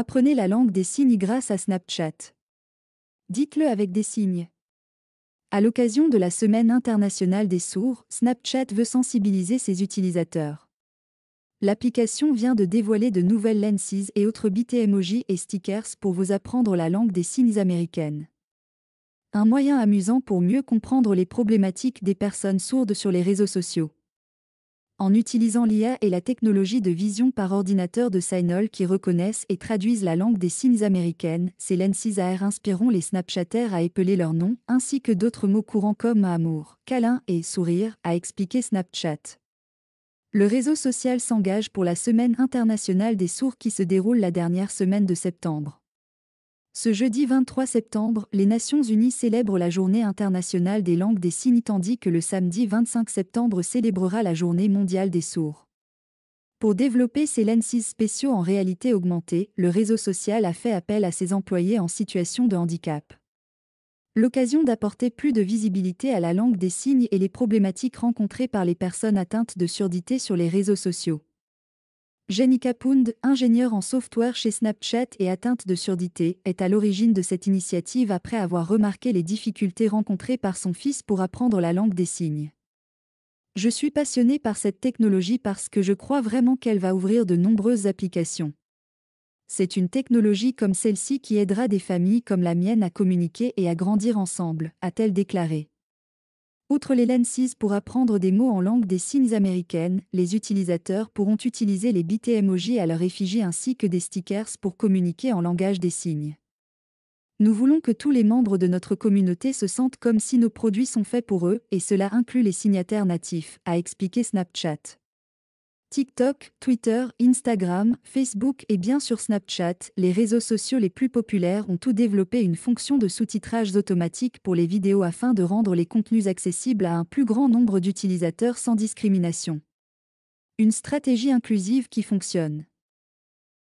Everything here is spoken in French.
Apprenez la langue des signes grâce à Snapchat. Dites-le avec des signes. À l'occasion de la Semaine internationale des sourds, Snapchat veut sensibiliser ses utilisateurs. L'application vient de dévoiler de nouvelles lenses et autres bits emojis et stickers pour vous apprendre la langue des signes américaines. Un moyen amusant pour mieux comprendre les problématiques des personnes sourdes sur les réseaux sociaux en utilisant l'IA et la technologie de vision par ordinateur de Signol qui reconnaissent et traduisent la langue des signes américaines. Ces lenses AR inspireront les Snapchatters à épeler leurs noms, ainsi que d'autres mots courants comme amour, câlin et sourire, a expliqué Snapchat. Le réseau social s'engage pour la Semaine internationale des sourds qui se déroule la dernière semaine de septembre. Ce jeudi 23 septembre, les Nations Unies célèbrent la Journée internationale des langues des signes tandis que le samedi 25 septembre célébrera la Journée mondiale des sourds. Pour développer ces lenses spéciaux en réalité augmentée, le réseau social a fait appel à ses employés en situation de handicap. L'occasion d'apporter plus de visibilité à la langue des signes et les problématiques rencontrées par les personnes atteintes de surdité sur les réseaux sociaux. Jenny Kapund, ingénieure en software chez Snapchat et atteinte de surdité, est à l'origine de cette initiative après avoir remarqué les difficultés rencontrées par son fils pour apprendre la langue des signes. Je suis passionnée par cette technologie parce que je crois vraiment qu'elle va ouvrir de nombreuses applications. C'est une technologie comme celle-ci qui aidera des familles comme la mienne à communiquer et à grandir ensemble, a-t-elle déclaré. Outre les lenses pour apprendre des mots en langue des signes américaines, les utilisateurs pourront utiliser les BTMOJ à leur effigie ainsi que des stickers pour communiquer en langage des signes. Nous voulons que tous les membres de notre communauté se sentent comme si nos produits sont faits pour eux, et cela inclut les signataires natifs, a expliqué Snapchat. TikTok, Twitter, Instagram, Facebook et bien sûr Snapchat, les réseaux sociaux les plus populaires ont tout développé une fonction de sous titrage automatique pour les vidéos afin de rendre les contenus accessibles à un plus grand nombre d'utilisateurs sans discrimination. Une stratégie inclusive qui fonctionne.